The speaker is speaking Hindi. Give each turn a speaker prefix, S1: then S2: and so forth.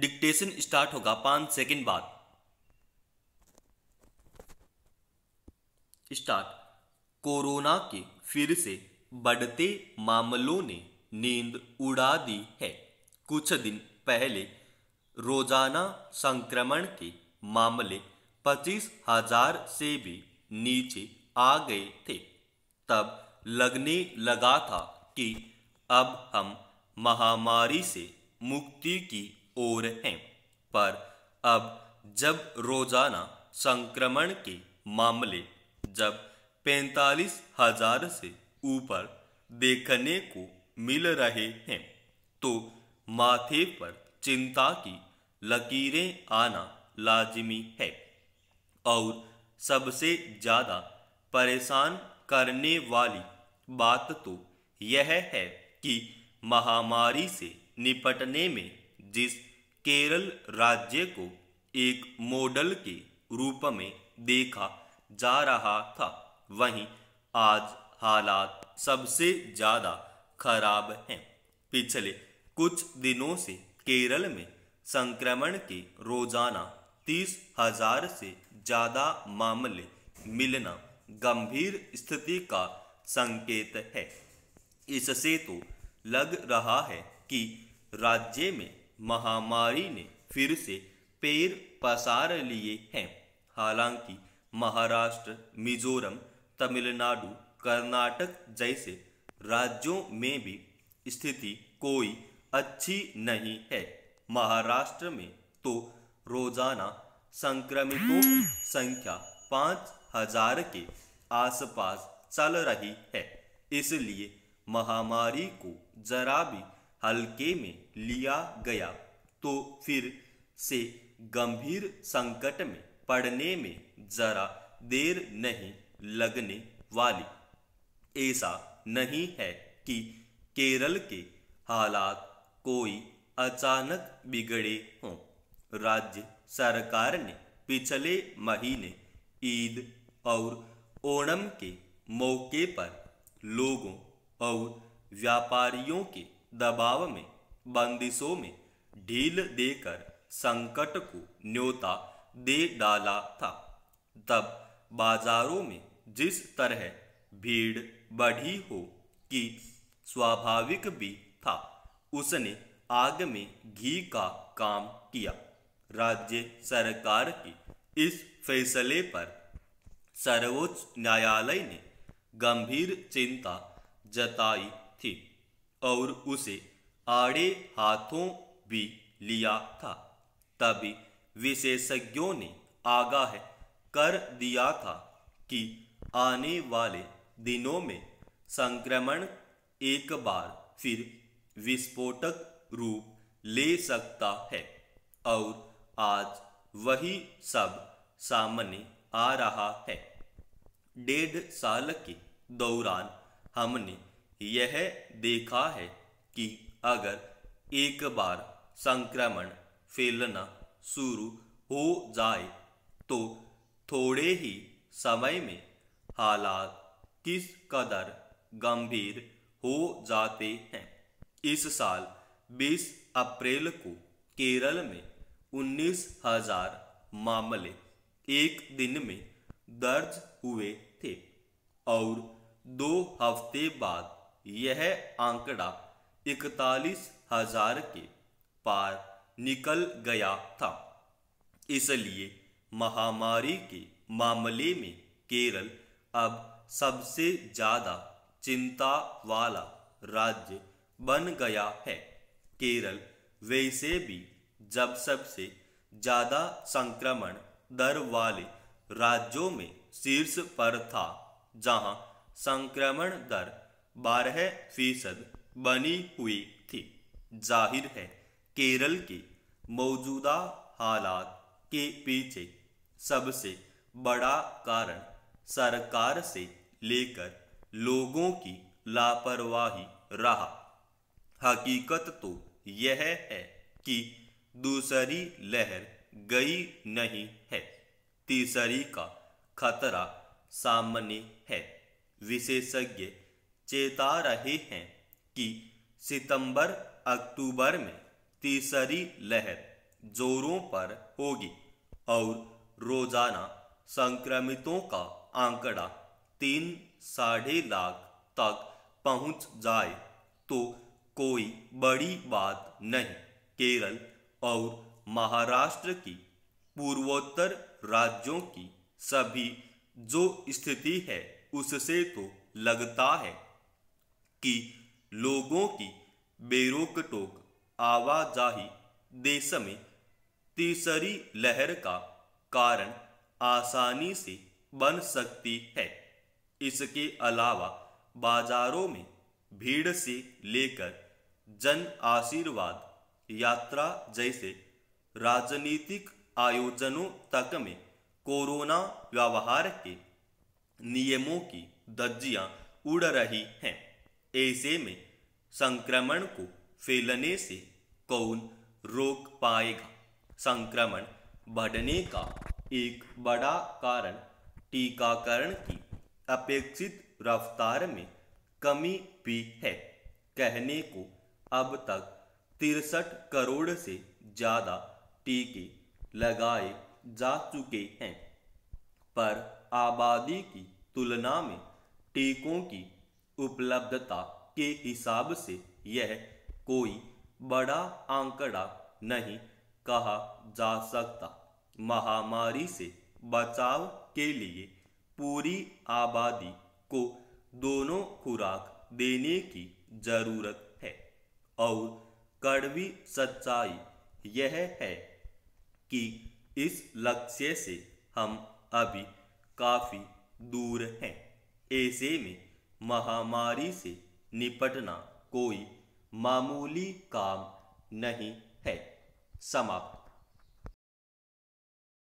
S1: डिक्टेशन स्टार्ट होगा पांच सेकेंड बाद स्टार्ट कोरोना के फिर से बढ़ते मामलों ने नींद उड़ा दी है कुछ दिन पहले रोजाना संक्रमण के मामले पच्चीस हजार से भी नीचे आ गए थे तब लगने लगा था कि अब हम महामारी से मुक्ति की ओर हैं पर अब जब रोजाना संक्रमण के मामले जब पैंतालीस हजार से ऊपर देखने को मिल रहे हैं तो माथे पर चिंता की लकीरें आना लाजिमी है और सबसे ज़्यादा परेशान करने वाली बात तो यह है कि महामारी से निपटने में जिस केरल राज्य को एक मॉडल के रूप में देखा जा रहा था वहीं आज हालात सबसे ज़्यादा खराब हैं पिछले कुछ दिनों से केरल में संक्रमण के रोजाना तीस हजार से ज़्यादा मामले मिलना गंभीर स्थिति का संकेत है इससे तो लग रहा है कि राज्य में महामारी ने फिर से पैर पसार लिए हैं हालांकि महाराष्ट्र मिजोरम तमिलनाडु कर्नाटक जैसे राज्यों में भी स्थिति कोई अच्छी नहीं है महाराष्ट्र में तो रोजाना संक्रमितों की संख्या पाँच हजार के आसपास चल रही है इसलिए महामारी को जरा भी हल्के में लिया गया तो फिर से गंभीर संकट में पड़ने में जरा देर नहीं लगने वाली ऐसा नहीं है कि केरल के हालात कोई अचानक बिगड़े हों राज्य सरकार ने पिछले महीने ईद और ओणम के मौके पर लोगों और व्यापारियों के दबाव में बंदिशों में ढील देकर संकट को न्योता दे डाला था तब बाजारों में जिस तरह भीड़ बढ़ी हो कि स्वाभाविक भी था उसने आग में घी का काम किया राज्य सरकार के इस फैसले पर सर्वोच्च न्यायालय ने गंभीर चिंता जताई थी और उसे आड़े हाथों भी लिया था तभी विशेषज्ञों ने आगाह कर दिया था कि आने वाले दिनों में संक्रमण एक बार फिर विस्फोटक रूप ले सकता है और आज वही सब सामने आ रहा है डेढ़ साल के दौरान हमने यह देखा है कि अगर एक बार संक्रमण फैलना शुरू हो जाए तो थोड़े ही समय में हालात किस कदर गंभीर हो जाते हैं इस साल 20 अप्रैल को केरल में उन्नीस हजार मामले एक दिन में दर्ज हुए थे और दो हफ्ते बाद यह आंकड़ा इकतालीस हजार के पार निकल गया था इसलिए महामारी के मामले में केरल अब सबसे ज्यादा चिंता वाला राज्य बन गया है केरल वैसे भी जब सबसे ज्यादा संक्रमण दर वाले राज्यों में शीर्ष पर था जहां संक्रमण दर बारह फीसद बनी हुई थी जाहिर है केरल के मौजूदा हालात के पीछे सबसे बड़ा कारण सरकार से लेकर लोगों की लापरवाही रहा हकीकत तो यह है कि दूसरी लहर गई नहीं है तीसरी का खतरा सामने है विशेषज्ञ चेता रहे हैं कि सितंबर अक्टूबर में तीसरी लहर जोरों पर होगी और रोजाना संक्रमितों का आंकड़ा तीन साढ़े लाख तक पहुंच जाए तो कोई बड़ी बात नहीं केरल और महाराष्ट्र की पूर्वोत्तर राज्यों की सभी जो स्थिति है उससे तो लगता है कि लोगों की बेरोक टोक आवाजाही देश में तीसरी लहर का कारण आसानी से बन सकती है इसके अलावा बाजारों में भीड़ से लेकर जन आशीर्वाद यात्रा जैसे राजनीतिक आयोजनों तक में कोरोना व्यवहार के नियमों की धज्जियां उड़ रही हैं ऐसे में संक्रमण को फैलने से कौन रोक पाएगा संक्रमण बढ़ने का एक बड़ा कारण टीकाकरण की अपेक्षित रफ्तार में कमी भी है कहने को अब तक तिरसठ करोड़ से ज़्यादा टीके लगाए जा चुके हैं पर आबादी की तुलना में टीकों की उपलब्धता के हिसाब से यह कोई बड़ा आंकड़ा नहीं कहा जा सकता महामारी से बचाव के लिए पूरी आबादी को दोनों खुराक देने की जरूरत है और कड़वी सच्चाई यह है कि इस लक्ष्य से हम अभी काफ़ी दूर हैं ऐसे में महामारी से निपटना कोई मामूली काम नहीं है समाप्त